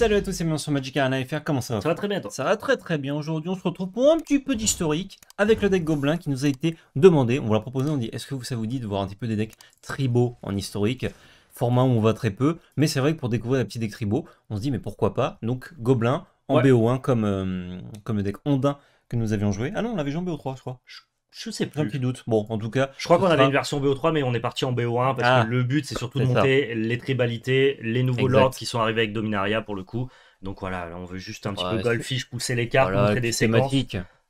Salut à tous et bienvenue sur Magic Arena FR, comment ça va Ça va très bien Ça va très très bien, aujourd'hui on se retrouve pour un petit peu d'historique avec le deck Gobelin qui nous a été demandé, on vous l'a proposé, on dit est-ce que ça vous dit de voir un petit peu des decks tribaux en historique Format où on va très peu, mais c'est vrai que pour découvrir la petite decks tribaux, on se dit mais pourquoi pas Donc Gobelin en BO1 comme, euh, comme le deck Ondin que nous avions joué, ah non on l'avait joué en BO3 je crois, je sais plus. doute. Bon, en tout cas. Je crois qu'on avait une version BO3, mais on est parti en BO1 parce que ah, le but, c'est surtout de monter les tribalités, les nouveaux lords qui sont arrivés avec Dominaria pour le coup. Donc voilà, on veut juste un petit peu golfish, pousser les cartes, montrer des séquences.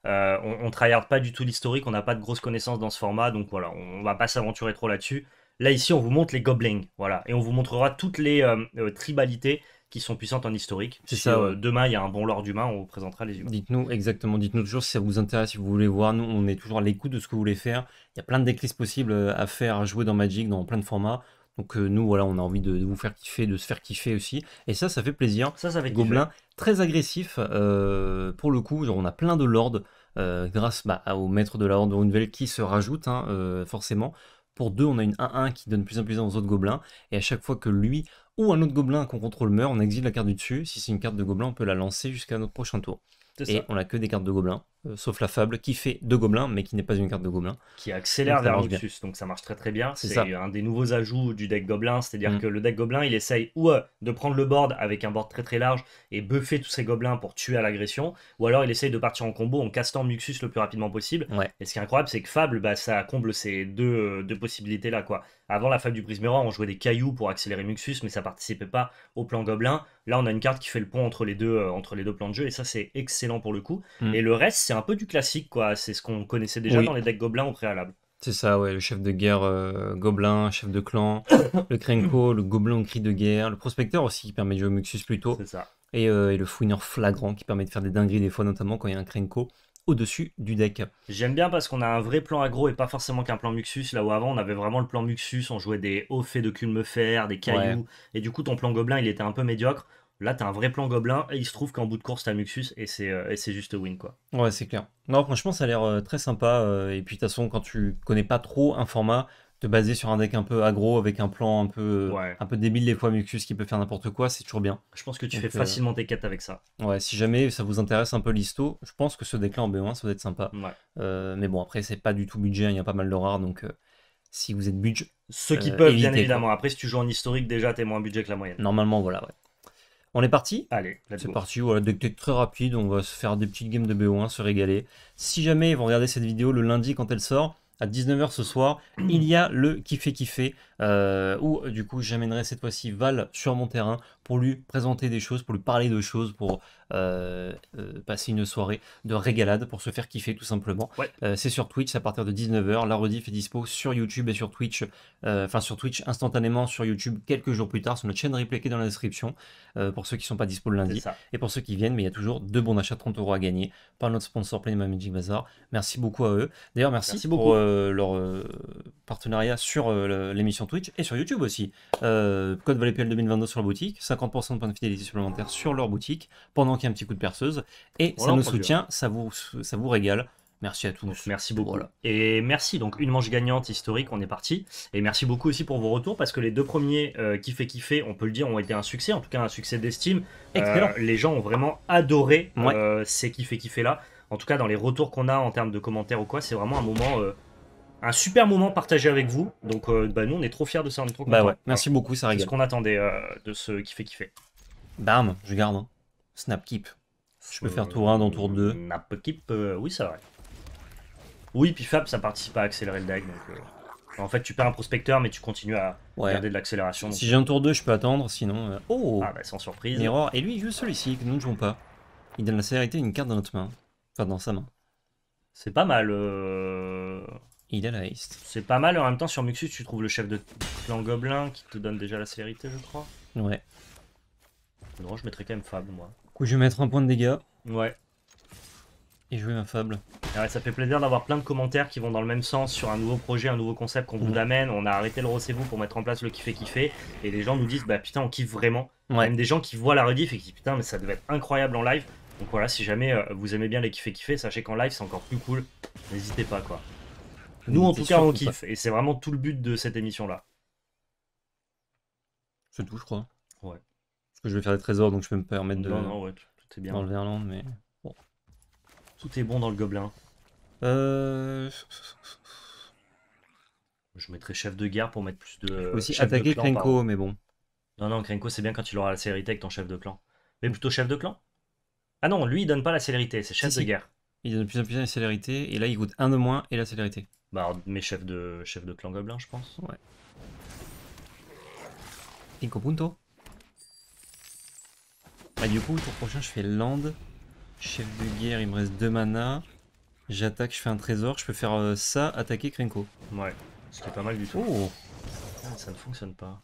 Euh, on, ne tryhard pas du tout l'historique, on n'a pas de grosses connaissances dans ce format, donc voilà, on, va pas s'aventurer trop là-dessus. Là ici, on vous montre les goblins voilà, et on vous montrera toutes les euh, euh, tribalités qui sont puissantes en historique. C'est ça. Euh, demain, il y a un bon lord humain, on vous présentera les humains. Dites-nous exactement, dites-nous toujours si ça vous intéresse, si vous voulez voir. Nous, on est toujours à l'écoute de ce que vous voulez faire. Il y a plein de possibles euh, à faire, à jouer dans Magic, dans plein de formats. Donc euh, nous, voilà, on a envie de, vous faire kiffer, de se faire kiffer aussi. Et ça, ça fait plaisir. Ça, ça fait Gobelin, très agressif. pour le coup, on a plein de lords grâce bah, au maître de la Horde de qui se rajoute, hein, forcément. Pour 2, on a une 1-1 qui donne plus en plus aux autres gobelins. Et à chaque fois que lui ou un autre gobelin qu'on contrôle meurt, on exile la carte du dessus. Si c'est une carte de gobelin, on peut la lancer jusqu'à notre prochain tour. Et ça. on n'a que des cartes de gobelins. Euh, sauf la fable, qui fait deux gobelins mais qui n'est pas une carte de gobelins Qui accélère vers Luxus, donc ça marche très très bien. C'est un des nouveaux ajouts du deck Gobelin, c'est-à-dire mm. que le deck Gobelin, il essaye ou euh, de prendre le board avec un board très très large et buffer tous ses Gobelins pour tuer à l'agression, ou alors il essaye de partir en combo en castant Luxus le plus rapidement possible. Et ce qui est incroyable, c'est que Fable, bah, ça comble ces deux, euh, deux possibilités-là, quoi. Avant la fable du Prismera, on jouait des cailloux pour accélérer Muxus, mais ça participait pas au plan gobelin. Là, on a une carte qui fait le pont entre les deux, euh, entre les deux plans de jeu, et ça, c'est excellent pour le coup. Hmm. Et le reste, c'est un peu du classique, quoi. C'est ce qu'on connaissait déjà dans les decks gobelins au préalable. C'est ça, ouais, le chef de guerre euh, gobelin, chef de clan, le Krenko, le gobelin cri de guerre, le prospecteur aussi qui permet de jouer au Muxus plutôt. C'est ça. Et, euh, et, le fouineur flagrant qui permet de faire des dingueries des fois, notamment quand il y a un Krenko au-dessus du deck. J'aime bien parce qu'on a un vrai plan agro et pas forcément qu'un plan Muxus, là où avant on avait vraiment le plan Muxus, on jouait des hauts faits de fer, des cailloux, et du coup ton plan gobelin il était un peu médiocre. Là, t'as un vrai plan gobelin et il se trouve qu'en bout de course, t'as Muxus et c'est, euh, juste win quoi. Ouais, c'est clair. Non, franchement, ça a l'air euh, très sympa. Euh, et puis, de toute façon, quand tu connais pas trop un format, te baser sur un deck un peu agro, avec un plan un peu, un peu débile des fois Mucus qui peut faire n'importe quoi, c'est toujours bien. Je pense que tu fais euh, facilement tes quêtes avec ça. Ouais, si jamais ça vous intéresse un peu l'histo, je pense que ce deck-là en B1 ça va être sympa. Euh, mais bon, après, c'est pas du tout budget, hein, il y a pas mal de rares donc. Euh, si vous êtes budget. Ceux qui peuvent, bien évidemment. Après, si tu joues en historique, déjà, t'es moins budget que la moyenne. Normalement, voilà, ouais. On est parti Allez, c'est parti. Voilà, deck très rapide. On va se faire des petites games de BO1, se régaler. Si jamais vous regardez cette vidéo le lundi quand elle sort, à 19h ce soir, il y a le Kiffé Kiffé, euh, où du coup j'amènerai cette fois-ci Val sur mon terrain lui présenter des choses, pour lui parler de choses, pour euh, euh, passer une soirée de régalade, pour se faire kiffer tout simplement. Euh, c'est sur Twitch à partir de 19h. La rediff est dispo sur YouTube et sur Twitch, enfin sur Twitch instantanément, sur YouTube quelques jours plus tard, sur notre chaîne replay qui est dans la description pour ceux qui sont pas dispo le lundi. Et pour ceux qui viennent, mais il y a toujours deux bons achats 30 euros à gagner par notre sponsor Play Magic Bazaar. Merci beaucoup à eux. D'ailleurs, merci, pour leur partenariat sur l'émission Twitch et sur YouTube aussi. code pl 2022 sur la boutique. 50% de points de fidélité supplémentaires sur leur boutique pendant qu'il y a un petit coup de perceuse. Et ça nous soutient, ça vous, ça vous régale. Merci à tous. merci beaucoup. Et merci. Donc, une manche gagnante historique, on est parti. Et merci beaucoup aussi pour vos retours parce que les deux premiers, euh, Kiffé Kiffé, on peut le dire, ont été un succès, en tout cas un succès d'estime. Euh, les gens ont vraiment adoré ouais. Euh, ces Kiffé Kiffé là. En tout cas, dans les retours qu'on a en termes de commentaires ou quoi, c'est vraiment un moment euh, un super moment partagé avec vous. Donc, euh, bah, nous, on est trop fiers de ça. On est trop Bah ouais, merci beaucoup, ça rigole. C'est ce qu'on attendait euh, de ce qui fait kiffer. Bam, je garde. Hein. Snap keep. Je peux faire tour 1 dans tour 2. Euh, Snap keep, oui, c'est vrai. Oui, puis Fab, ça participe à accélérer le deck. en fait, tu perds un prospecteur, mais tu continues à garder de l'accélération. Si j'ai un tour 2, je peux attendre, sinon... Oh Ah bah, sans surprise. Mirror, et lui, il joue celui-ci, que nous ne jouons pas. Il donne la célérité une carte dans notre main. Enfin, dans sa main. C'est pas mal. Euh... C'est pas mal, en même temps sur Muxus tu trouves le chef de clan gobelin qui te donne déjà la célérité je crois. Ouais. Non je mettrais quand même Fable moi. Du coup je vais mettre un point de dégâts. Ouais. Et jouer ma Fable. Ah ouais, ça fait plaisir d'avoir plein de commentaires qui vont dans le même sens sur un nouveau projet, un nouveau concept qu'on vous amène. On a arrêté le recevez-vous pour mettre en place le kiffé kiffer. Et les gens nous disent bah putain on kiffe vraiment. Ouais. Même des gens qui voient la rediff et qui disent putain mais ça devait être incroyable en live. Donc voilà si jamais euh, vous aimez bien les kiffer kiffer, sachez qu'en live c'est encore plus cool. N'hésitez pas quoi. Nous, en tout cas, on kiffe. Et c'est vraiment tout le but de cette émission-là. C'est tout, je crois. Ouais. Parce que je vais faire des trésors, donc je peux me permettre de. Non, non, ouais, tout est bien. Dans le Verland, mais bon. Tout est bon dans le Gobelin. Euh. Je mettrais chef de guerre pour mettre plus de. Aussi Krenko, mais bon. Non, non, Krenko, c'est bien quand il aura la célérité avec ton chef de clan. Mais plutôt chef de clan Ah non, lui, il donne pas la célérité, c'est chef de guerre. Il donne de plus en plus de célérité. Et là, il goûte un de moins et la célérité. Bah, mes chefs de, chefs de clan gobelin, je pense. Ouais. punto. Bah, du coup, le tour prochain, je fais land. Chef de guerre, il me reste deux mana. J'attaque, je fais un trésor. Je peux faire euh, ça, attaquer Krenko. Ouais, ce qui est pas mal du tout. Oh Ça ne fonctionne pas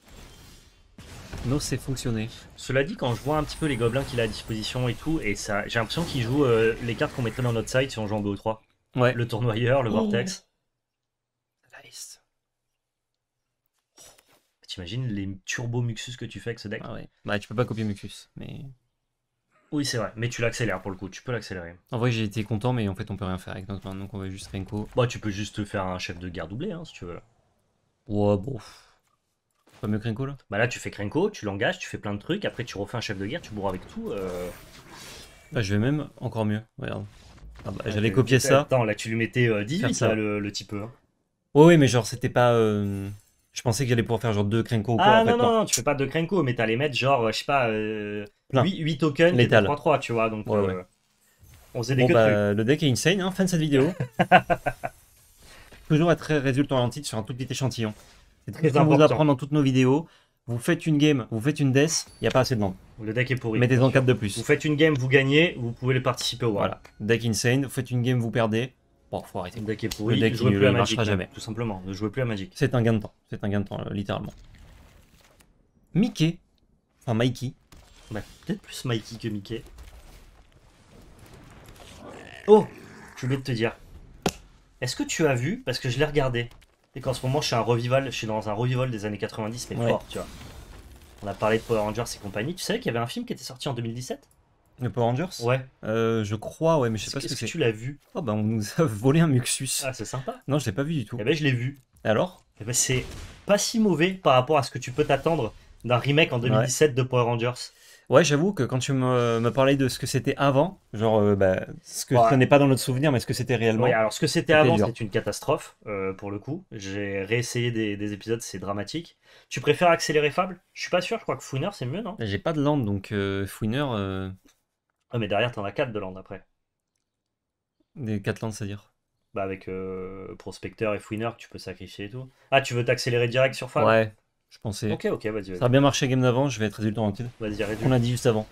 c'est fonctionné. Cela dit, quand je vois un petit peu les gobelins qu'il a à disposition et tout, et ça, j'ai l'impression qu'il joue euh, les cartes qu'on mettrait dans notre side si on joue en BO3. Ouais. Le tournoyeur, le oh. vortex. Nice. T'imagines les turbo muxus que tu fais avec ce deck ah ouais. Bah tu peux pas copier muxus, mais. Oui c'est vrai, mais tu l'accélères pour le coup, tu peux l'accélérer. En vrai j'ai été content mais en fait on peut rien faire avec notre main, donc on va juste Renko. Bah tu peux juste faire un chef de guerre doublé hein, si tu veux. Ouais bon mieux là Bah là, tu fais Krenko, tu l'engages, tu fais plein de trucs, après tu refais un chef de guerre, tu bourres avec tout. Euh... Bah, je vais même encore mieux, regarde. Ah, bah, ah, J'allais copier ça. Attends, là, tu lui mettais 10 euh, 18 ça. le, le type. Hein. oui mais genre, c'était pas. Euh, je pensais que j'allais pouvoir faire genre 2 Krenko ou quoi. Ah non, non, non, tu fais pas 2 Krenko mais t'allais mettre genre, euh, je sais pas, 8, 8, tokens, 3-3, tu vois. Donc, on faisait des bon, bah, Le deck est insane, hein, fin de cette vidéo. Toujours à très résultat ralenti sur un tout petit échantillon. C'est très important. vous apprend dans toutes nos vidéos. Vous faites une game, vous faites une death, il n'y a pas assez de monde. Le deck est pourri. Mettez-en 4 de plus. Vous faites une game, vous gagnez, vous pouvez les participer au war. Voilà. Deck insane, vous faites une game, vous perdez. Bon, faut arrêter. Le deck est pourri, le deck ne marchera jamais. Tout simplement, ne jouez plus à Magic. C'est un gain de temps, c'est un gain de temps, euh, littéralement. Mickey, enfin Mikey. Bah, peut-être plus Mikey que Mickey. Oh, je voulais te dire. Est-ce que tu as vu, parce que je l'ai regardé, et qu'en ce moment, je suis un revival, je suis dans un revival des années 90, mais fort, tu vois. On a parlé de Power Rangers et compagnie. Tu savais qu'il y avait un film qui était sorti en 2017 le Power Rangers Ouais. Euh, je crois, ouais, mais je sais pas ce que, tu l'as vu Oh, bah, on nous a volé un Muxus. Ah, c'est sympa. Non, je l'ai pas vu du tout. Eh ben, je l'ai vu. alors Eh ben, c'est pas si mauvais par rapport à ce que tu peux t'attendre d'un remake en 2017 de Power Rangers. Ouais, j'avoue que quand tu me, parlais de ce que c'était avant, genre euh, bah, ce que ouais. n'est pas dans notre souvenir, mais ce que c'était réellement. Ouais, alors ce que c'était avant, c'était une catastrophe euh, pour le coup. J'ai réessayé des, épisodes, c'est dramatique. Tu préfères accélérer Fable Je suis pas sûr, je crois que Fouiner c'est mieux, non J'ai pas de land donc euh, Fouiner. Euh, ah, mais derrière t'en as 4 de land après. Des 4 lands, c'est-à-dire Bah, avec Prospecteur et Fouiner tu peux sacrifier et tout. Ah, tu veux t'accélérer direct sur Fable Ouais. Ok, ok, vas-y. ça a bien marché game d'avant, je vais être résultant Vas-y, On l'a dit juste avant.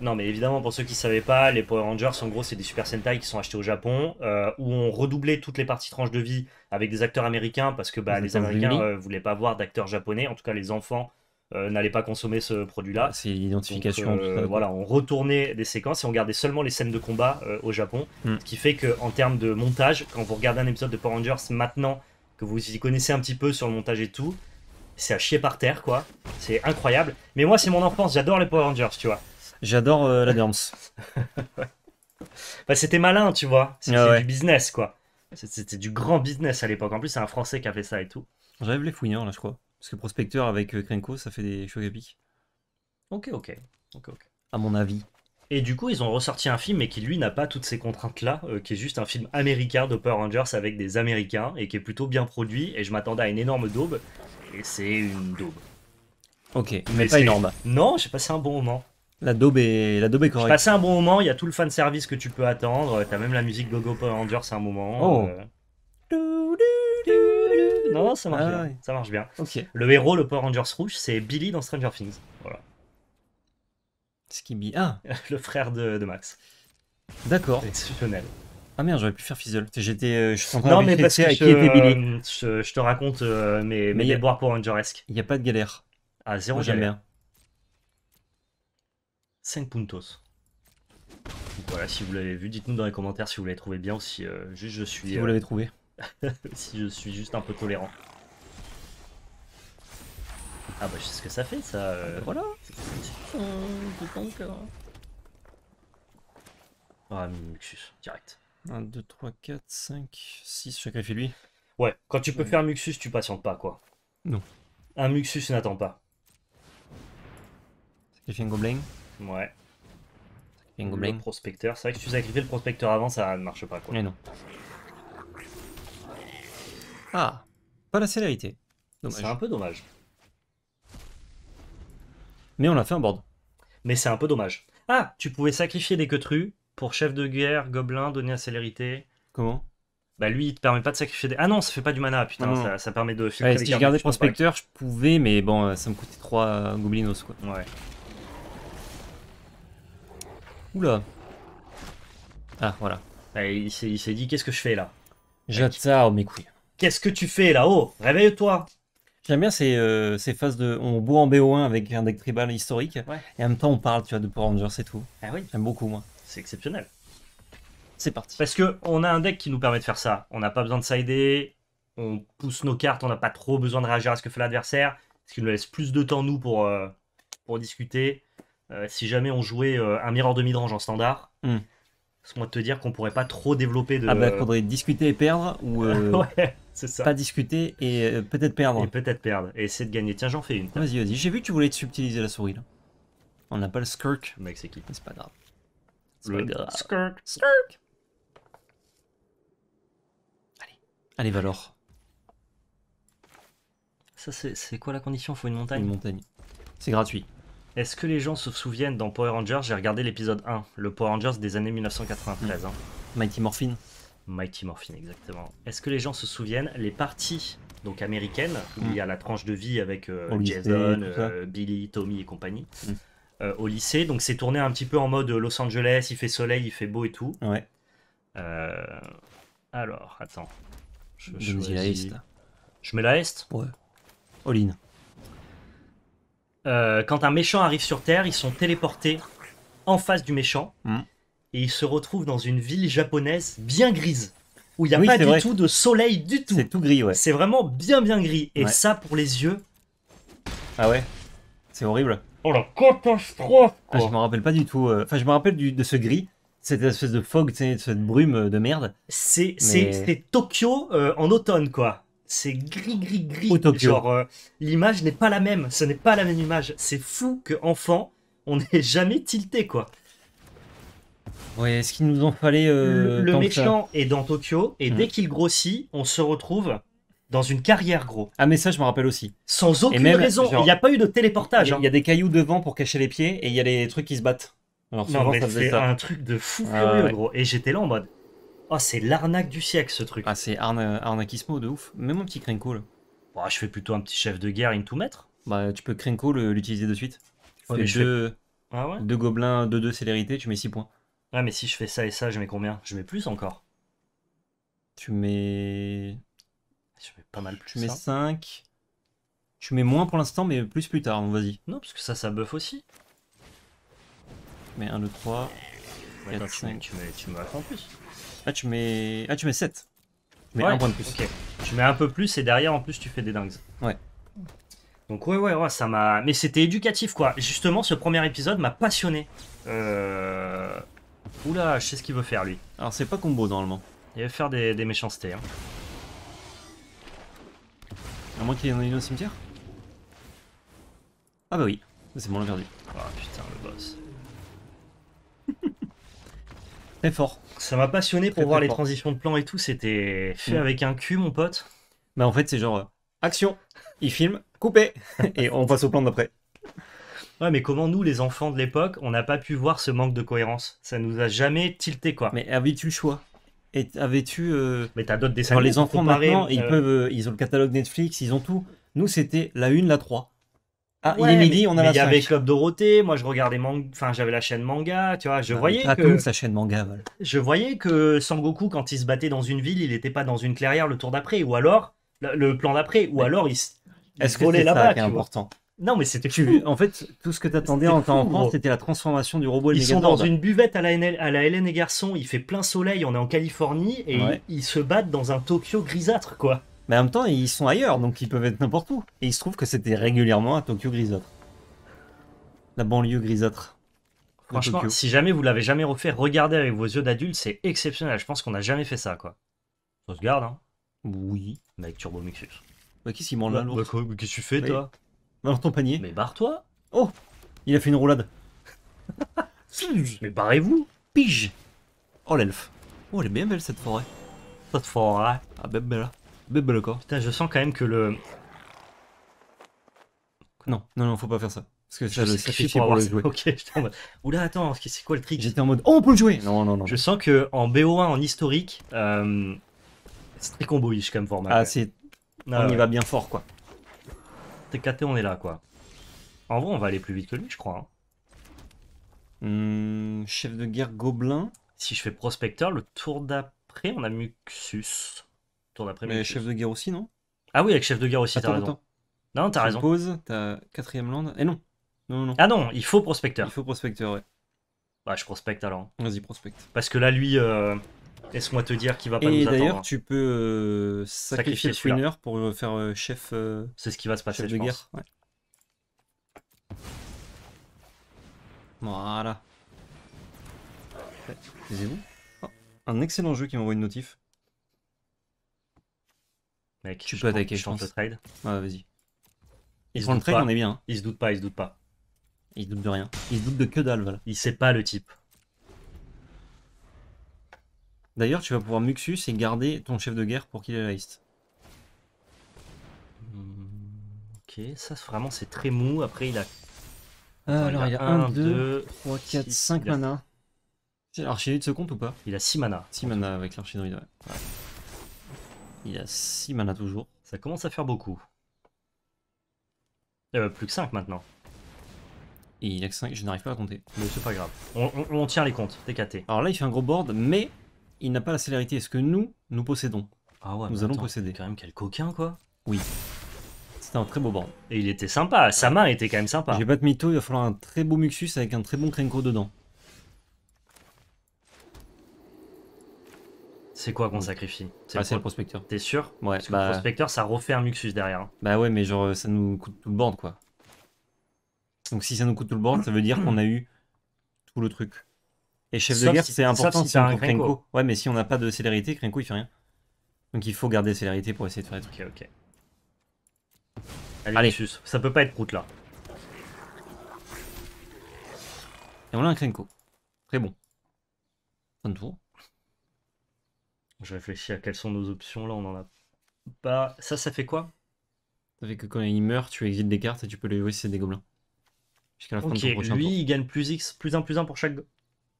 Non, mais évidemment, pour ceux qui ne savaient pas, les Power Rangers, en gros, c'est des Super Sentai qui sont achetés au Japon, euh, où on redoublait toutes les parties tranches de vie avec des acteurs américains, parce que bah, les, Américains euh, voulaient pas voir d'acteurs japonais, en tout cas les enfants. Euh, n'allaient pas consommer ce produit-là. Ah, c'est l'identification. voilà, on retournait des séquences et on gardait seulement les scènes de combat au Japon, hmm. ce qui fait qu'en termes de montage, quand vous regardez un épisode de Power Rangers maintenant, que vous y connaissez un petit peu sur le montage et tout, c'est à chier par terre, quoi. C'est incroyable. Mais moi, c'est mon enfance, j'adore les Power Rangers, tu vois. J'adore euh, la danse. bah, c'était malin, tu vois. C'était ah du business, quoi. C'était du grand business à l'époque. En plus, c'est un Français qui a fait ça et tout. J'avais les fouillants, là, je crois. Parce que Prospecteur avec euh, Krenko, ça fait des épiques. Ok, ok. Ok, ok. À mon avis. Et du coup, ils ont ressorti un film, mais qui lui n'a pas toutes ces contraintes-là, euh, qui est juste un film américain de Power Rangers avec des Américains et qui est plutôt bien produit. Et je m'attendais à une énorme daube c'est une daube. Ok, mais, pas énorme. Non, j'ai passé un bon moment. La daube est, la est correcte. J'ai passé un bon moment, il y a tout le fan service que tu peux attendre. T'as même la musique Gogo Power Rangers à un moment. Oh. Euh. Non, ça marche ah bien. Ça marche bien. Le héros, le Power Rangers rouge, c'est Billy dans Stranger Things. Voilà. Ah Le frère de, de Max. D'accord. Exceptionnel. Ah merde, j'aurais pu faire Fizzle. J'étais, euh, je suis non, mais parce que je, Billy. Je, te raconte euh, mes, déboires pour Rangeresque. Il n'y a pas de galère. Ah, zéro J'aime 5 puntos. Voilà, si vous l'avez vu, dites-nous dans les commentaires si vous l'avez trouvé bien ou si euh, juste je suis. Si vous l'avez trouvé. si je suis juste un peu tolérant. Ah bah je sais ce que ça fait ça. Voilà. Ah, Muxus, direct. 1, 2, 3, 4, 5, 6, sacrifie lui. Ouais, quand tu peux faire faire Muxus, tu patientes pas, quoi. Non. Un Muxus n'attend pas. Sacrifier un gobelin. Ouais. Sacrifier un Goblin. Le prospecteur. C'est vrai que si tu sacrifies le prospecteur avant, ça ne marche pas, quoi. Mais eh non. Ah, pas la célérité. C'est un peu dommage. Mais on l'a fait en board. Mais c'est un peu dommage. Ah, tu pouvais sacrifier des queutrues pour chef de guerre, gobelin, donner à célérité. Comment bah lui, il te permet pas de sacrifier des. Ah non, ça fait pas du mana, putain, ça, permet de. Ouais, si je gardais prospecteur, je pouvais, mais bon, euh, ça me coûtait 3 euh, goblinos quoi. Ouais. Oula. Ah, voilà. Bah, il s'est dit, qu'est-ce que je fais là J'attarde mes couilles. Qu'est-ce que tu fais là-haut Réveille-toi J'aime bien ces, euh, ces, phases de. On boit en BO1 avec un deck tribal historique. Et en même temps, on parle, tu vois, de Power Rangers et tout. Ah oui J'aime beaucoup, moi c'est exceptionnel. C'est parti. Parce qu'on a un deck qui nous permet de faire ça. On n'a pas besoin de sider, on pousse nos cartes, on n'a pas trop besoin de réagir à ce que fait l'adversaire, ce qui nous laisse plus de temps, nous, pour, euh, pour discuter. Euh, si jamais on jouait euh, un miroir de midrange en standard, mm. moi de te dire qu'on pourrait pas trop développer de. Ah bah, faudrait discuter et perdre, ou ouais, ça. pas discuter et peut-être perdre. Et peut-être perdre, et essayer de gagner. Tiens, j'en fais une. Vas-y, vas-y. J'ai vu que tu voulais te subtiliser la souris, là. On n'a pas le skirk. Mec, c'est qui C'est pas grave. Skirk. Skirk. Allez. Allez, Valor. Ça, c'est quoi la condition Faut une montagne Une montagne. C'est gratuit. Est-ce que les gens se souviennent dans Power Rangers J'ai regardé l'épisode 1, le Power Rangers des années 1993. Mmh. Hein. Mighty Morphin. Mighty Morphin, exactement. Est-ce que les gens se souviennent les parties donc américaines, où mmh. il y a la tranche de vie avec euh, Jason, euh, Billy, Tommy et compagnie mmh. Euh, au lycée. Donc c'est tourné un petit peu en mode euh, Los Angeles, il fait soleil, il fait beau et tout. Ouais. Euh, alors, attends. Je, je, je, la est. je mets la Est Ouais. All quand un méchant arrive sur Terre, ils sont téléportés en face du méchant hmm. et ils se retrouvent dans une ville japonaise bien grise où il n'y a pas du tout de soleil du tout. C'est tout gris, ouais. C'est vraiment bien bien gris et ça pour les yeux. Ah ouais, c'est horrible. Oh la catastrophe ah, Je me rappelle pas du tout. Euh, enfin, je me rappelle de ce gris, cette espèce de fog, cette brume euh, de merde. C'est Tokyo euh, en automne, quoi. C'est gris, gris, gris. Au Tokyo. Genre, l'image n'est pas la même. Ce n'est pas la même image. C'est fou qu'enfant, on n'ait jamais tilté, quoi. Ouais, est-ce qu'il nous en fallait le méchant est dans Tokyo et mm. dès qu'il grossit, on se retrouve dans une carrière, gros. Ah, mais ça, je me rappelle aussi. Sans aucune raison. Il n'y a pas eu de téléportage. Hein. Il y, a des cailloux devant pour cacher les pieds et il y a des trucs qui se battent. Alors, non, mais c'est un truc de fou furieux, gros. Et j'étais là en mode. Oh, c'est l'arnaque du siècle, ce truc. Ah, c'est arnaquismo de ouf. Même mon petit Krenko, là. je fais plutôt un petit chef de guerre in tout mettre. Bah, tu peux cool euh, l'utiliser de suite. Ouais, deux, ah deux gobelins, deux, deux célérité, tu mets six points. Ouais, ah, mais si je fais ça et ça, je mets combien Je mets plus encore. Tu mets. Je mets pas mal plus. Tu mets 5. Tu mets moins pour l'instant, mais plus plus tard, vas-y. Non, parce que ça, ça buff aussi. Mais 1, 2, 3. Ouais, 4, 5. Tu mets, tu mets, tu plus. Ah, tu mets, ah, tu mets 7. Tu mets un point de plus. Tu mets un peu plus et derrière, en plus, tu fais des dingues. Ouais. Donc ouais, ouais, ouais, ça m'a... Mais c'était éducatif, quoi. Justement, ce premier épisode m'a passionné. Euh... Oula, je sais ce qu'il veut faire, lui. Alors, c'est pas combo, normalement. Il veut faire des, des méchancetés. Hein. À moins qu'il y en ait une au cimetière Ah bah oui, c'est bon, on l'a perdu. Ah putain, le boss. très fort. Ça m'a passionné pour voir les transitions de plan et tout, c'était fait mm. avec un cul, mon pote. Bah en fait, c'est genre, euh, action, il filme, coupé, et on passe au plan d'après. Ouais, mais comment nous, les enfants de l'époque, on n'a pas pu voir ce manque de cohérence Ça nous a jamais tilté, quoi. Mais avais-tu le choix et avais-tu. Euh, mais t'as d'autres dessins. les enfants maintenant, ils euh. peuvent, euh, ils ont le catalogue Netflix, ils ont tout. Nous, c'était la 1, la 3. Ah, il est midi, on a la Il y avait Club Dorothée, moi je regardais manga, enfin j'avais la chaîne manga, tu vois, je ah, voyais que sa chaîne manga. Je voyais que Sangoku quand il se battait dans une ville, il n'était pas dans une clairière le tour d'après ou alors le, plan d'après ou alors il Est-ce que c'est important non, mais c'était fou. En fait, tout ce que t'attendais en temps en France, c'était la transformation du robot. Ils sont dans une buvette à la, Hélène et Garçon. Il fait plein soleil. On est en Californie et ils, se battent dans un Tokyo grisâtre, quoi. Mais en même temps, ils sont ailleurs, donc ils peuvent être n'importe où. Et il se trouve que c'était régulièrement à Tokyo grisâtre. La banlieue grisâtre. Franchement, si jamais vous l'avez jamais refait, regardez avec vos yeux d'adulte, c'est exceptionnel. Je pense qu'on n'a jamais fait ça, quoi. On se garde, hein Oui. Mais avec Turbo Mixus. Bah, qu'est-ce mange là bah, Qu'est-ce que tu fais, bah, toi dans ton panier. Mais barre-toi Oh Il a fait une roulade. Mais barrez-vous Pige Oh l'elfe. Oh elle est bien belle cette forêt. Cette forêt. Ah belle belle. Hein. Belle belle corps. Putain je sens quand même que le... Non, non, non, faut pas faire ça. Parce que ça, le, pour, le jouer. Ok, j'étais en mode. Oula, attends, c'est quoi le trick J'étais en mode. Oh, on peut le jouer Non, non, non. Je sens que en BO1, en historique, euh, c'est très quand comme format. Ah, c'est. Ah, on y va bien fort, quoi. TKT, on est là, quoi. En vrai, on va aller plus vite que lui, je crois. Hein. Hmm, chef de guerre gobelin. Si je fais prospecteur, le tour d'après, on a Muxus. Tour d'après, Mais chef de guerre aussi, non Ah oui, avec chef de guerre aussi, t'as raison. Non, t'as raison. Pause, t'as quatrième land. Et eh non. Non, non, Ah non, il faut prospecteur. Il faut prospecteur, ouais. Bah, je prospecte alors. Vas-y, prospecte. Parce que là, lui, euh, Laisse-moi te dire qu'il va pas nous attendre. d'ailleurs, tu peux euh, sacrifier, sacrifier le winner pour euh, faire euh, chef. c'est ce qui va se passer, je de pense. guerre. Voilà. Oh, un excellent jeu qui m'envoie une notif. Mec, tu peux attaquer, je pense. trade. vas-y. Il se on est bien. Hein. Ils se doute pas, il se doute pas. Il se doute de rien. Il se doute de que dalle, voilà. Il sait pas le type. D'ailleurs, tu vas pouvoir Muxus et garder ton chef de guerre pour qu'il ait la liste. Hmm, ok, ça vraiment c'est très mou. Après, il a. Ah, alors, il a 1, 2, 3, 4, 5 mana. L'archidruide se compte ou pas Il a 6 mana. 6 mana avec l'archidruide, ouais. Il a 6 mana toujours. Ça commence à faire beaucoup. Euh, plus que 5 maintenant. Et il a que 5, je n'arrive pas à compter. Mais c'est pas grave. On, on tient les comptes, TKT. Alors là, il fait un gros board, mais il n'a pas la célérité. Est-ce que nous, nous possédons Ah ouais, nous allons attends, posséder. Quand même, quel coquin, quoi. Oui. C'était un très beau banc. Et il était sympa, sa main était quand même sympa. J'ai pas de mytho, il va falloir un très beau Muxus avec un très bon Krenko dedans. C'est quoi qu'on sacrifie C'est ah, le, prospecteur. T'es sûr Ouais. le bah- prospecteur, ça refait un Muxus derrière. Hein. Bah ouais, mais genre, euh, ça nous coûte tout le board, quoi. Donc si ça nous coûte tout le board, ça veut dire qu'on a eu tout le truc. Et chef de guerre, c'est important si un Krenko. Ouais, mais si on n'a pas de célérité, Krenko il fait rien. Donc il faut garder célérité pour essayer de faire des Ok, ok. Allez, Allez. ça peut pas être Prout là. Et on a un Krenko. Très bon. Fin de tour. Je réfléchis à quelles sont nos options là, on en a pas. Ça, ça fait quoi Ça fait que quand il meurt, tu exiles des cartes et tu peux les jouer si c'est des gobelins. ok, lui il gagne plus X, plus 1, plus 1 pour chaque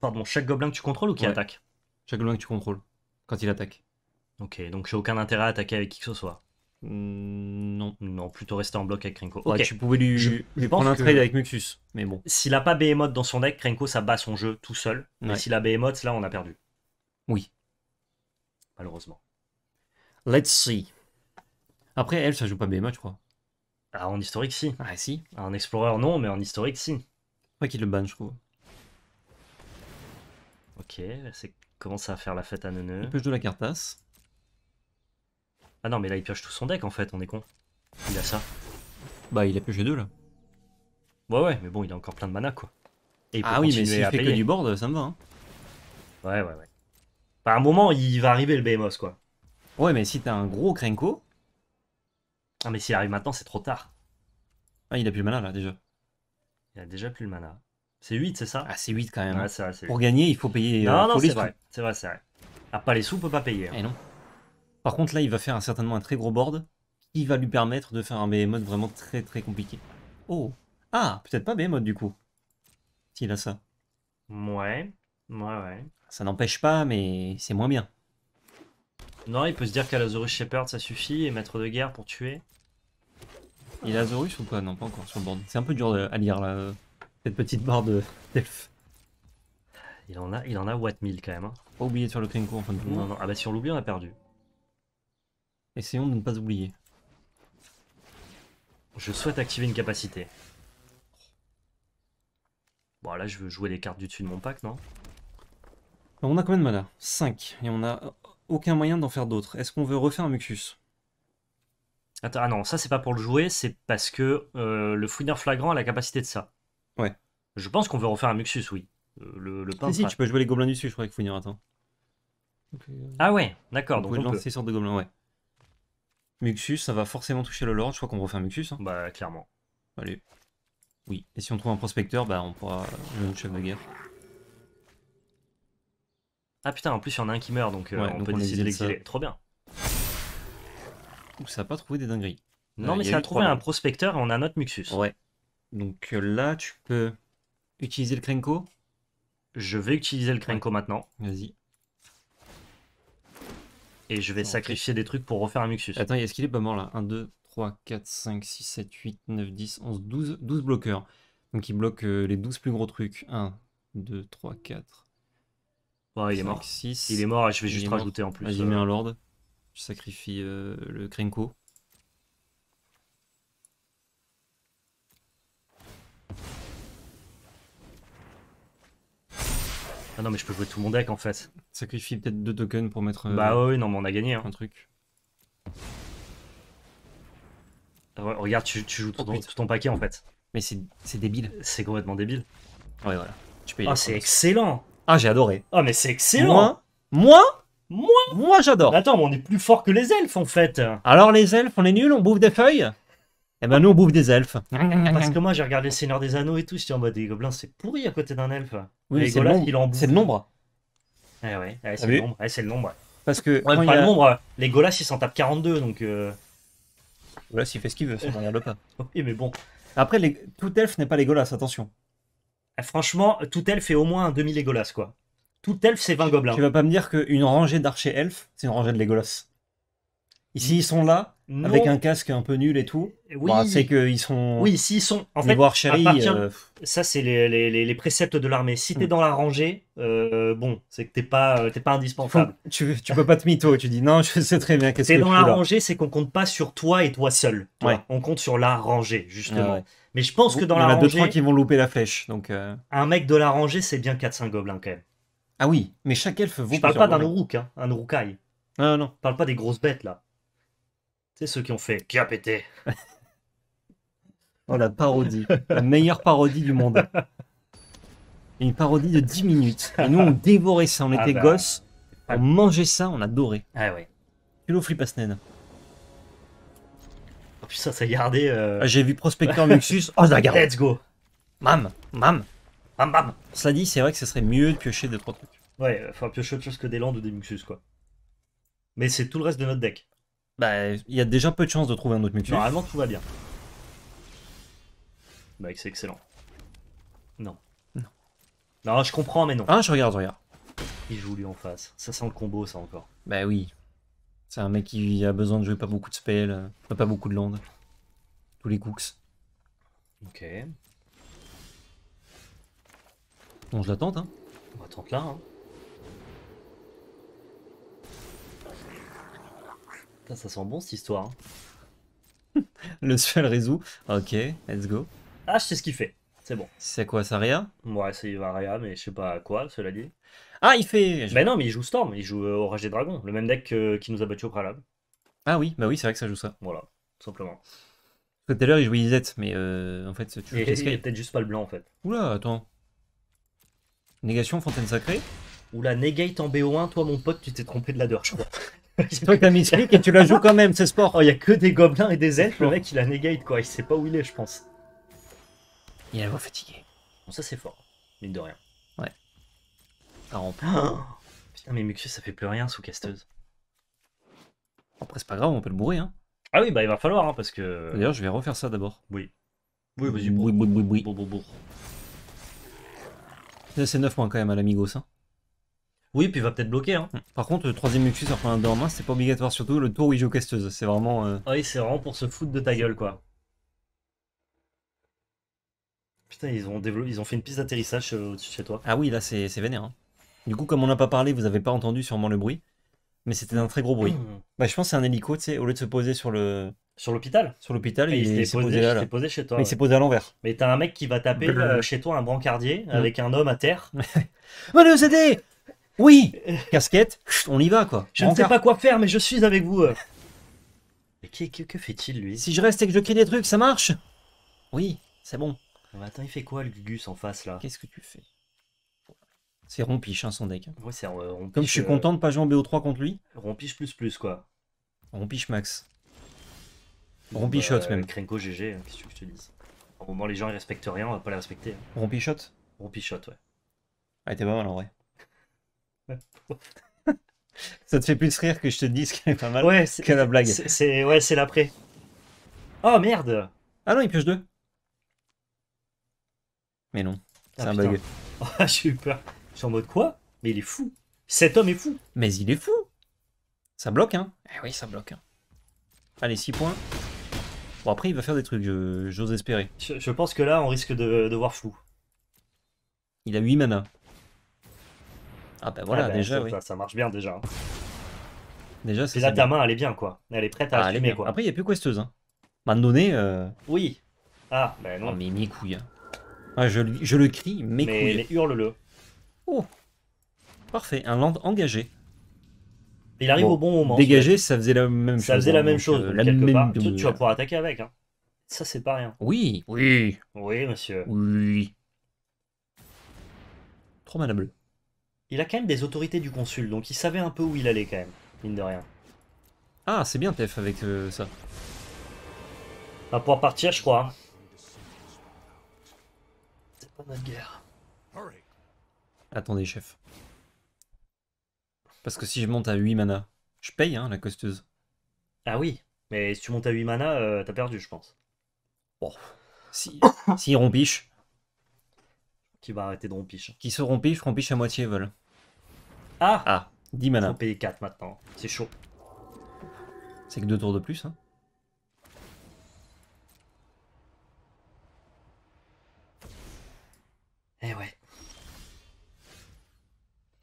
Pardon, chaque gobelin que tu contrôles ou qui attaque Chaque gobelin que tu contrôles, quand il attaque. Ok, donc j'ai aucun intérêt à attaquer avec qui que ce soit. Mm, non. Non, plutôt rester en bloc avec Krenko. Ouais, tu pouvais lui, prendre un trade avec Muxus, mais bon. S'il a pas Behemoth dans son deck, Krenko, ça bat son jeu tout seul. Mais s'il a Behemoth, là, on a perdu. Oui. Malheureusement. Let's see. Après, elle, ça joue pas Behemoth, je crois. Ah, en historique, si. Ah, si. En explorer, non, mais en historique, si. Ouais, qu'il le banne, je trouve. Ok, c'est ça à faire la fête à Neuneu. Il pioche de la cartasse. Ah non, mais là il pioche tout son deck en fait, on est con. Il a ça. Bah, il a pioché deux là. Ouais, ouais, mais bon, il a encore plein de mana quoi. Et ah oui, mais s'il fait que du board, ça me va. Hein. Ouais, ouais, ouais. Bah, un moment, il va arriver le BMOS quoi. Ouais, mais si t'as un gros Krenko. Ah, mais s'il arrive maintenant, c'est trop tard. Ah, il a plus le mana là déjà. Il a déjà plus le mana. C'est 8, c'est ça Ah, c'est 8 quand même. Pour gagner, il faut payer. Euh, non, non, c'est vrai. C'est vrai, c'est vrai. Ah, pas les sous, on peut pas payer. Et hein. eh non. Par contre, là, il va faire un, certainement un très gros board qui va lui permettre de faire un BMOD vraiment très très compliqué. Oh Ah Peut-être pas B-Mod, du coup. S'il a ça. Ouais. Ouais, ouais. Ça n'empêche pas, mais c'est moins bien. Non, il peut se dire qu'à l'Azorus Shepherd ça suffit et maître de guerre pour tuer. Il a Zorus ou quoi Non, pas encore sur le board. C'est un peu dur à lire là. Cette petite barre de d'elfe. Il en a, il en a what 1000 quand même. Hein. Pas de faire le Krenko en fin de tour. ah bah si on l'oublie, on a perdu. Essayons de ne pas oublier. Je souhaite activer une capacité. Bon, là, je veux jouer les cartes du dessus de mon pack, non On a combien de mana 5. Et on a aucun moyen d'en faire d'autres. Est-ce qu'on veut refaire un Mucus Attends, ah non, ça, c'est pas pour le jouer, c'est parce que euh, le Fouineur Flagrant a la capacité de ça. Ouais. Je pense qu'on veut refaire un Muxus, oui. Euh, le, le pain, si, si tu peux jouer les gobelins dessus, je crois qu'il faut y attends. Euh, ah ouais, d'accord. Donc, on peut lancer sur de gobelins, ouais. Muxus, ça va forcément toucher le Lord, je crois qu'on refait un Muxus. Hein. Bah, clairement. Allez. Oui, et si on trouve un prospecteur, bah on pourra jouer notre chef de guerre. Ah putain, en plus il y en a un qui meurt, donc euh, on peut décider décider l'exiler. Trop bien. Ouh, ça a pas trouvé des dingueries. Non, mais ça a, a trouvé un prospecteur et on a notre Muxus. Ouais. Donc euh, là, tu peux utiliser le Krenko. Je vais utiliser le Krenko maintenant. Vas-y. Et je vais sacrifier des trucs pour refaire un Muxus. Attends, est-ce qu'il est pas mort là 1, 2, 3, 4, 5, 6, 7, 8, 9, 10, 11, 12, 12 bloqueurs. Donc il bloque euh, les 12 plus gros trucs. 1, 2, 3, 4. Ouais, il est mort. 6. Il est mort et je vais juste rajouter en plus. Vas-y, mets un euh, Lord. Je sacrifie le Krenko. Ah non, mais je peux jouer tout mon deck en fait. Sacrifie peut-être deux tokens pour mettre. bah euh, oui, non, mais on a gagné. Hein. Un truc. regarde, tu, joues oh, tout, ton, paquet en fait. Mais c'est débile. C'est complètement débile. Ouais, voilà. Tu oh, c'est excellent. Ah, j'ai adoré. oh, mais c'est excellent. Moi Moi Moi Moi, j'adore. Attends, mais on est plus fort que les elfes en fait. Alors, les elfes, on est nuls, on bouffe des feuilles et eh ben nous on bouffe des elfes. Parce que moi j'ai regardé Seigneur des Anneaux et tout, j'étais en mode des gobelins c'est pourri à côté d'un elfe. Les c'est le, le, nombre. ouais, c'est le nombre. c'est le nombre. Parce que pas le nombre, les Golas ils s'en tapent 42 donc. Euh... Golas il fait ce qu'il veut, ça ne pas. oui mais bon. Après tout elfe n'est pas les Golas, attention. Eh, franchement, tout elfe est au moins un demi Legolas quoi. Tout elfe c'est 20 gobelins. Tu vas pas me dire qu'une rangée d'archers elfes c'est une rangée de Legolas. Ici, ils sont là, avec un casque un peu nul et tout. Oui. Bah, c'est qu'ils sont. Oui, s'ils sont. En fait, voir chérie, euh, ça, c'est les, préceptes de l'armée. Si t'es hmm. dans la rangée, euh, bon, c'est que t'es pas, euh, pas indispensable. Tu, tu peux pas te mytho. Tu dis non, je sais très bien qu'est-ce que T'es dans la rangée, c'est qu'on compte pas sur toi et toi seul. On compte sur la rangée, justement. Mais je pense que dans la rangée. Il y en a deux, trois qui vont louper la flèche. Donc, Un mec de la rangée, c'est bien 4-5 gobelins, quand même. Ah oui, mais chaque elfe vaut Je parle pas d'un rook, hein, un Urukai. Ah non. parle pas des grosses bêtes, là. C'est ceux qui ont fait qui a oh la parodie, la meilleure parodie du monde. Une parodie de 10 minutes. Et nous, on dévorait ça, on ah était bah. gosses, ah. on mangeait ça, on adorait. Ah ouais. Hello Oh putain, ça a gardé. Euh, ah, j'ai vu prospecteur, Muxus. Oh, ça garde. Let's go. Mam, mam, mam, mam. Cela dit, c'est vrai que ce serait mieux de piocher des trucs. Ouais, euh, enfin, piocher autre chose que des landes ou des Muxus, quoi. Mais c'est tout le reste de notre deck. Bah, il y a déjà peu de chances de trouver un autre Mewtwo. Normalement, tout va bien. Bah, c'est excellent. Non. Non. je comprends, mais non. Ah, je regarde, je regarde. Il joue lui en face. Ça sent le combo, ça encore. Bah oui. C'est un mec qui a besoin de jouer pas beaucoup de spells, euh, pas beaucoup de land. Tous les cooks. Ok. Bon, je l'attends. hein. On va tenter là, hein. ça sent bon cette histoire. Hein. le seul résout. Ok, let's go. Ah, je sais ce qu'il fait. C'est bon. C'est quoi, ça rien Ouais, c'est rien mais je sais pas quoi, cela dit. Ah, il fait. Mais non, mais il joue Storm, il joue euh, Orage des Dragons, le même deck qui nous a battu au préalable. Ah oui, bah oui, c'est vrai que ça joue ça. Voilà, tout simplement. tout à l'heure, il jouait Isette, mais euh, en fait, tu peut-être juste pas le blanc en fait. Oula, attends. Négation, Fontaine Sacrée Oula, négate en BO1, toi mon pote, tu t'es trompé de ladder, je crois. C'est toi qui as mis et tu la joues quand même, c'est sport. Oh, il y a que des gobelins et des elfes, le mec il a negate quoi, il sait pas où il est, je pense. Il est la voix Bon, ça c'est fort, mine de rien. Ouais. Ah, Putain, mais Muxus ça fait plus rien sous casteuse. Après, c'est pas grave, on peut le bourrer, hein. Ah oui, bah il va falloir, hein, parce que. D'ailleurs, je vais refaire ça d'abord. Oui. Oui, vas-y, bourre. Oui, oui, C'est 9 points quand même à l'amigos, hein. Oui, puis il va peut-être bloquer. Hein. Par contre, le troisième luxus, sur un de main, c'est pas obligatoire, surtout le tour où il joue casteuse. C'est vraiment. Euh, ah oui, c'est vraiment pour se foutre de ta gueule, quoi. Putain, ils ont, développé, ils ont fait une piste d'atterrissage euh, au-dessus de chez toi. Ah oui, là, c'est vénère. Hein. Du coup, comme on n'a pas parlé, vous n'avez pas entendu sûrement le bruit. Mais c'était un très gros bruit. Hmm. Bah, je pense que c'est un hélico, tu sais, au lieu de se poser sur le. Sur l'hôpital Sur l'hôpital, il, s'est posé, chez toi. il s'est posé à l'envers. Mais t'as un mec qui va taper euh, chez toi un brancardier avec un homme à terre. Venez nous aider oui, casquette, on y va quoi. Je ne sais pas quoi faire, mais je suis avec vous. Euh. Mais que, fait-il lui Si je reste et que je crée des trucs, ça marche Oui, c'est bon. Ah, attends, il fait quoi le Gugus en face là Qu'est-ce que tu fais C'est rompiche hein, son deck. c'est euh, Comme je suis euh, content de pas jouer en BO3 contre lui. Rompiche plus plus quoi. Rompiche max. Rompichot même. Krenko GG, hein, qu'est-ce que je te dis Au moment les gens ils respectent rien, on va pas les respecter. Rompichot hein. Rompichot, ouais. Ah, t'es pas mal en vrai. Ça te fait plus rire que je te dise qu'elle est pas mal ouais, que la blague. C'est ouais, c'est l'après. Oh merde Ah non, il pioche deux. Mais non, ah, c'est un bug. Oh, j'ai eu peur. Je suis en mode quoi Mais il est fou. Cet homme est fou. Mais il est fou. Ça bloque, hein Eh oui, ça bloque. Hein. Allez, 6 points. Bon, après, il va faire des trucs, j'ose espérer. Je, pense que là, on risque de, de voir flou. Il a 8 mana. Ah bah voilà, ben, déjà, ça, oui. ça, marche bien déjà. Hein. Déjà, c'est. Là, ta main, elle est bien, quoi. Elle est prête à ah, quoi. Après, il n'y a plus questeuse. Hein. À donné. Euh... Oui. Ah, bah non. Ah, mais mes couilles. Hein. Ah, je, je, le crie, mes mais couilles. Mais hurle-le. Oh. Parfait, un land engagé. Il arrive au bon moment. Dégagé, ça faisait la même chose. Ça faisait la hein, même chose. Euh, la même... Part, tu, tu, vas pouvoir attaquer avec. Hein. Ça, c'est pas rien. Oui. Oui. Oui, monsieur. Oui. Trop mal il a quand même des autorités du consul, donc il savait un peu où il allait quand même, mine de rien. Ah, c'est bien Tef avec euh, ça. On va pouvoir partir, je crois. C'est pas notre guerre. Attendez, chef. Parce que si je monte à 8 mana, je paye, hein, la costeuse. Ah oui, mais si tu montes à 8 mana, euh, t'as perdu, je pense. Bon. Si, si biche va arrêter de rompiche. Qui se rompiche, rompiche à moitié vol. Ah Ah, 10 mana. On 4 maintenant, c'est chaud. C'est que deux tours de plus. Hein. Eh ouais.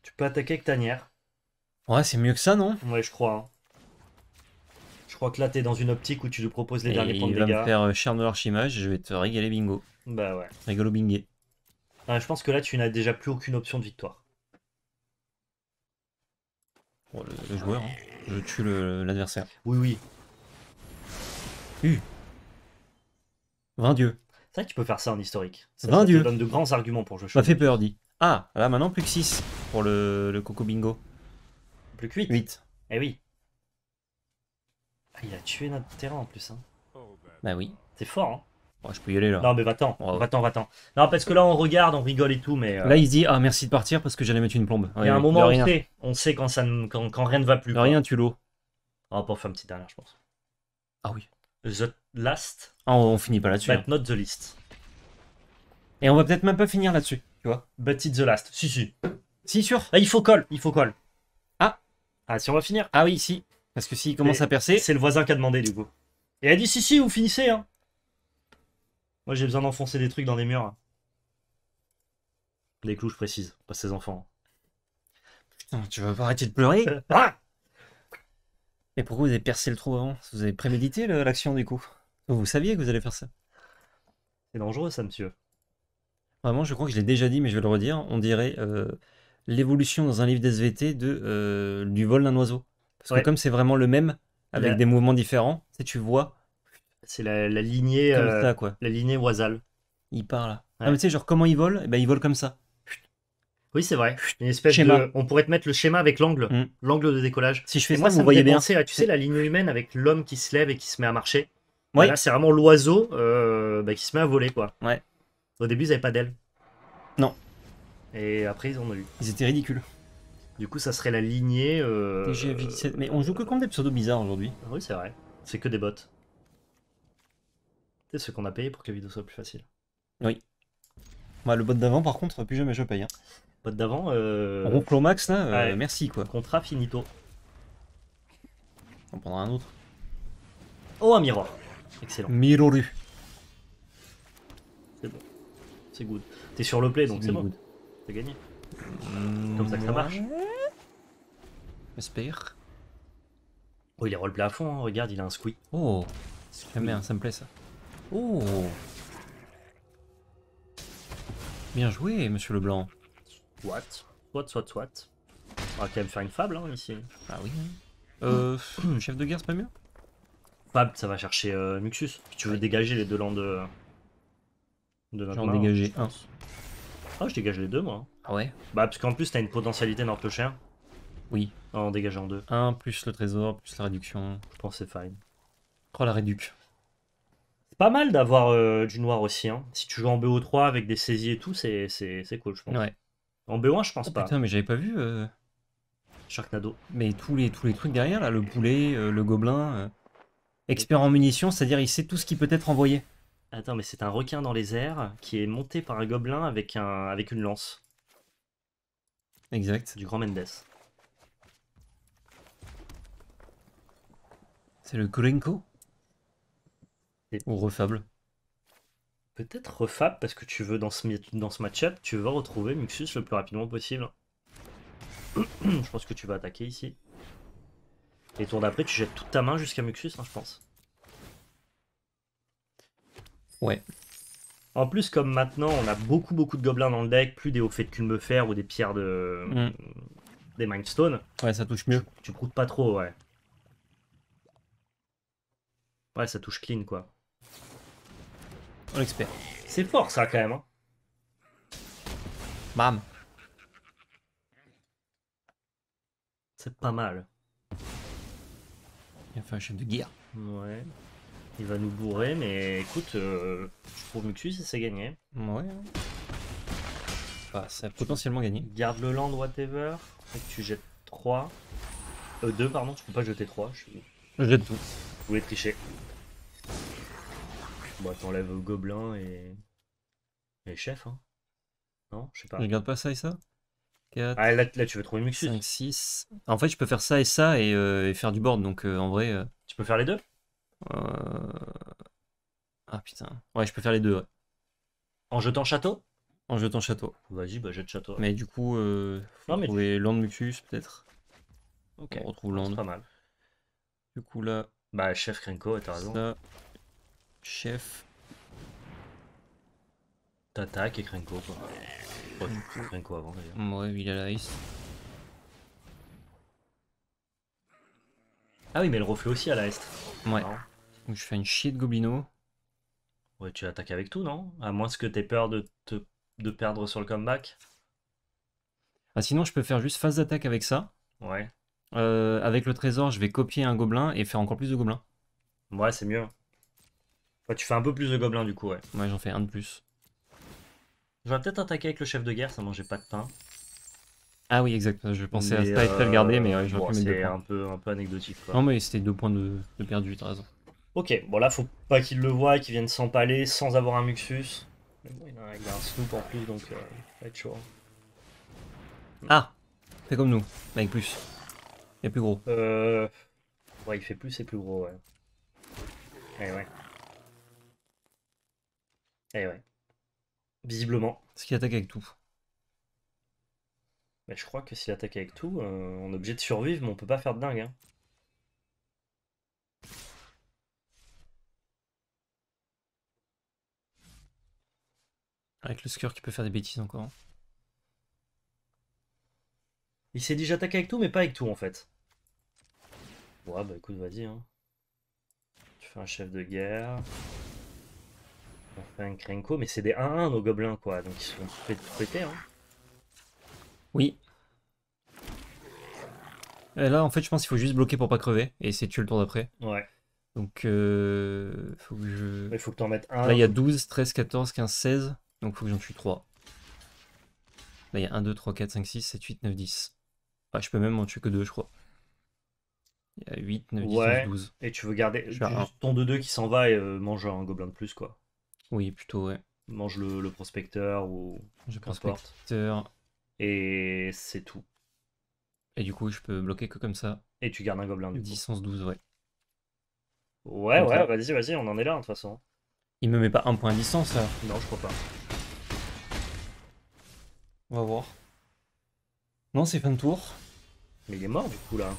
Tu peux attaquer avec tanière. Ouais, c'est mieux que ça, non Ouais, je crois. Hein. Je crois que là, t'es dans une optique où tu nous proposes les derniers points de dégâts. faire charme euh, de l'archimage, je vais te régaler bingo. Bah ouais. Rigolo bingé. Euh, je pense que là, tu n'as déjà plus aucune option de victoire. Oh, le, joueur, je tue l'adversaire. Oui, oui. Uh. 20 dieux. C'est vrai que tu peux faire ça en historique. 20 dieux. Ça donne de grands arguments pour jouer. Ça fait peur, dit. Ah, là maintenant plus que 6 pour le, Coco Bingo. Plus que 8 8. Eh oui. Ah, il a tué notre terrain en plus. Hein. Bah oui. C'est fort, hein je peux y aller là. Non, mais va-t'en, va-t'en, va-t'en. Non, parce que là, on regarde, on rigole et tout, mais. Euh, là, il se dit Ah, merci de partir parce que j'allais mettre une plombe. Il y a un moment, on on sait quand, ça quand, rien ne va plus. rien, tu l'eau. Ah, pas pour faire un petit dernier, je pense. Ah oui. The Last. Ah, on, finit pas là-dessus. But hein. not the list. Et on va peut-être même pas finir là-dessus, tu vois. But it's the last. Si, si. Si, sûr. Ah, il faut call, il faut call. Ah. Ah, si on va finir. Ah oui, si. Parce que s'il commence à percer. C'est le voisin qui a demandé, du coup. Et elle a dit Si, si, vous finissez, hein. Moi, j'ai besoin d'enfoncer des trucs dans des murs. Les clous, je précise, pas ces enfants. Ah, tu vas pas arrêter de pleurer Mais ah pourquoi vous avez percé le trou avant Vous avez prémédité l'action du coup Vous saviez que vous allez faire ça C'est dangereux ça, monsieur. Vraiment, je crois que je l'ai déjà dit, mais je vais le redire. On dirait euh, l'évolution dans un livre d'SVT de, euh, du vol d'un oiseau. Parce que comme c'est vraiment le même, avec des mouvements différents, tu vois c'est la, la, lignée. Euh, quoi. La lignée oisale. Il part là. tu sais, genre, comment il vole Et eh ben, Ils volent comme ça. Oui, c'est vrai. Une espèce de... On pourrait te mettre le schéma avec l'angle, mm. l'angle de décollage. Si je fais ça, moi, vous ça me bien. tu sais, la lignée humaine avec l'homme qui se lève et qui se met à marcher. Là, c'est vraiment l'oiseau euh, bah, qui se met à voler, quoi. Ouais. Au début, ils n'avaient pas d'aile. Non. Et après, ils en ont eu. Ils étaient ridicules. Du coup, ça serait la lignée. Euh, mais on joue que contre des pseudos bizarres aujourd'hui. Oui, c'est vrai. C'est que des bottes c'est ce qu'on a payé pour que la vidéo soit plus facile. Oui. Bah, le bot d'avant, par contre, plus jamais je paye. Hein. Bot d'avant. Euh... au max, là, euh, merci quoi. Contrat finito. On prendra un autre. Oh, un miroir. Excellent. Miroru. C'est bon. C'est good. T'es sur le play donc c'est bon. T'as gagné. Comme ça que ça marche. J'espère. Oh, il est roleplay à fond, hein. regarde, il a un squeak. Oh, c'est bien, ça me plaît ça. Oh Bien joué, monsieur Leblanc. What What, what, what On va quand même faire une fable, hein, ici. Ah oui. Hein. Euh, chef de guerre, c'est pas mieux Fable, ça va chercher euh, Muxus. tu veux dégager les deux landes euh, de, de J'en dégager un. Ah, je dégage les deux, moi. Hein. Ah ouais Bah, parce qu'en plus, t'as une potentialité nord cher Oui. En dégageant deux. Un plus le trésor, plus la réduction. Je pense c'est fine. Crois oh, la réduction pas mal d'avoir euh, du noir aussi. Hein. Si tu joues en BO3 avec des saisies et tout, c'est, c'est, c'est cool, je pense. Ouais. En BO1, je pense oh, pas. Putain, mais j'avais pas vu. Euh... Sharknado. Mais tous les, tous les trucs derrière, là, le poulet, euh, le gobelin. Euh. Expert en munitions, c'est-à-dire il sait tout ce qui peut être envoyé. Attends, mais c'est un requin dans les airs qui est monté par un gobelin avec, un, avec une lance. Exact. Du grand Mendes. C'est le Kurenko ou refable. Peut-être refable parce que tu veux dans ce, dans ce match-up, tu vas retrouver Muxus le plus rapidement possible. je pense que tu vas attaquer ici. Et tour d'après, tu jettes toute ta main jusqu'à Muxus, hein, je pense. Ouais. En plus, comme maintenant, on a beaucoup beaucoup de gobelins dans le deck, plus des hauts faits de culmefer ou des pierres de... Mm. des mindstone Ouais, ça touche mieux. Tu, tu pas trop, ouais. Ouais, ça touche clean, quoi. C'est fort ça quand même. Hein. Bam. C'est pas mal. Il a fait un chef de guerre. Ouais. Il va nous bourrer, mais écoute, euh, je trouve Muxus et c'est gagné. Ouais. Bah, c'est potentiellement gagné. Garde le land, whatever. Et tu jettes 3. Euh, 2, pardon, tu peux pas jeter 3. Je, je jette tout. Vous voulez tricher bah t'enlèves Gobelin et. Chef, hein. Non, je sais pas. Regarde pas ça et ça ah, là, là, tu veux trouver Muxus. En fait, je peux faire ça et ça et, euh, faire du board, donc euh, en vrai. Euh, tu peux faire les deux Ah putain. Ouais, je peux faire les deux, En jetant château En jetant château. Vas-y, bah jette château. Mais du coup, faut non, trouver Land Muxus peut-être. Ok. On retrouve ah, Land. pas mal. Du coup, là. Bah, chef Krenko, t'as raison. Chef. T'attaques et Krenko quoi. avant d'ailleurs. Ouais, il a la ice. Ah oui, mais le reflet aussi à l'est. Ouais. Donc je fais une chier de goblino. Ouais, tu attaques avec tout, non À moins que t'aies peur de te de perdre sur le comeback. Ah sinon, je peux faire juste phase d'attaque avec ça. Ouais. Euh, avec le trésor, je vais copier un gobelin et faire encore plus de gobelins. Ouais, c'est mieux tu fais un peu plus de gobelins du coup, ouais. Ouais, j'en fais un de plus. Je vais peut-être attaquer avec le chef de guerre, ça mangeait pas de pain. Ah oui, exact. Euh, je pensais à ça, garder, mais ouais, euh, bon, C'est un peu, un peu anecdotique. Quoi. Non, mais c'était deux points de, de perdu, t'as raison. Ok, bon là, faut pas qu'il le voie, qu'il vienne s'empaler sans avoir un Muxus. Mais bon, il a, un, a Snoop en plus, donc euh, va être chaud. Hein. Ah Fais comme nous, avec plus. Et plus gros. Euh... Ouais, il fait plus et plus gros, ouais. Eh ouais, ouais. Eh ouais. Visiblement. ce qu'il attaque avec tout Mais bah, je crois que s'il attaque avec tout, euh, on est obligé de survivre, mais on peut pas faire de dingue. Hein. Avec le Skur qui peut faire des bêtises encore. Hein. Il s'est dit j'attaque avec tout, mais pas avec tout en fait. Ouais, bah écoute, vas-y. Hein. Tu fais un chef de guerre. On fait un Krenko, mais c'est des 1-1 nos gobelins, quoi. Donc ils sont fait péter, hein. Oui. Et euh, là, en fait, je pense qu'il faut juste bloquer pour pas crever et c'est tuer le tour d'après. Ouais. Donc, euh, faut que je. Il faut que t'en mettes un. Là, il y a 12, 13, 14, 15, 16. Donc, faut que j'en tue 3. Là, il y a 1, 2, 3, 4, 5, 6, 7, 8, 9, 10. Ah, je peux même en tuer que 2, je crois. Il y a 8, 9, 10, 12. Et tu veux garder ton 2-2 qui s'en va et manger euh, mange un gobelin de plus, quoi. Oui, plutôt, ouais. Mange le, prospecteur ou. Je prospecteur. Et c'est tout. Et du coup, je peux bloquer que comme ça. Et tu gardes un gobelin du 10, 12, ouais. Ouais, ouais, euh, vas-y, vas-y, on en est là, de toute façon. Il me met pas un point de distance, là Non, je crois pas. On va voir. Non, c'est fin de tour. Mais il est mort, du coup, là.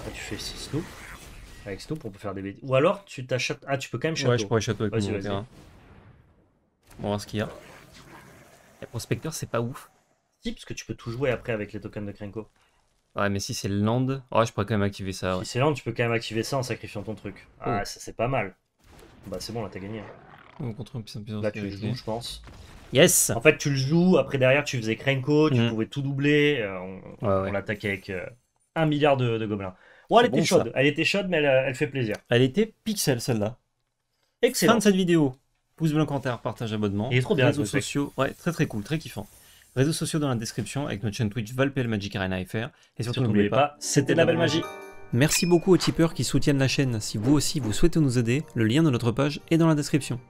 Ah, tu fais 6 nœuds. Avec Stoop, pour faire des bêtises. Ou alors, tu t'achètes. Ah, tu peux quand même château. Ouais, je pourrais château avec mon terrain. On va voir ce qu'il y a. Et prospecteur, c'est pas ouf. Si, parce que tu peux tout jouer après avec les tokens de Krenko. Ouais, mais si c'est le land. Ouais, je pourrais quand même activer ça. Si c'est land, tu peux quand même activer ça en sacrifiant ton truc. Ah, oh. ça c'est pas mal. Bah, c'est bon, là, t'as gagné. Hein. Contre là, tu le joues, je pense. Yes En fait, tu le joues, après derrière, tu faisais Krenko, tu mm. pouvais tout doubler. Euh, on, attaquait avec euh, un milliard de gobelins elle était chaude. Elle était chaude, mais euh, elle, fait plaisir. Elle était pixel, celle-là. Excellent. Fin de cette vidéo. Pouce bleu, commentaire, partage, abonnement. et trop bien. Réseaux sociaux. Ouais, très très cool, très kiffant. Réseaux sociaux dans la description avec notre chaîne Twitch Valpel Magic Arena FR. Et surtout, n'oubliez pas, c'était la belle magie. Merci beaucoup aux tipeurs qui soutiennent la chaîne. Si vous aussi vous souhaitez nous aider, le lien de notre page est dans la description.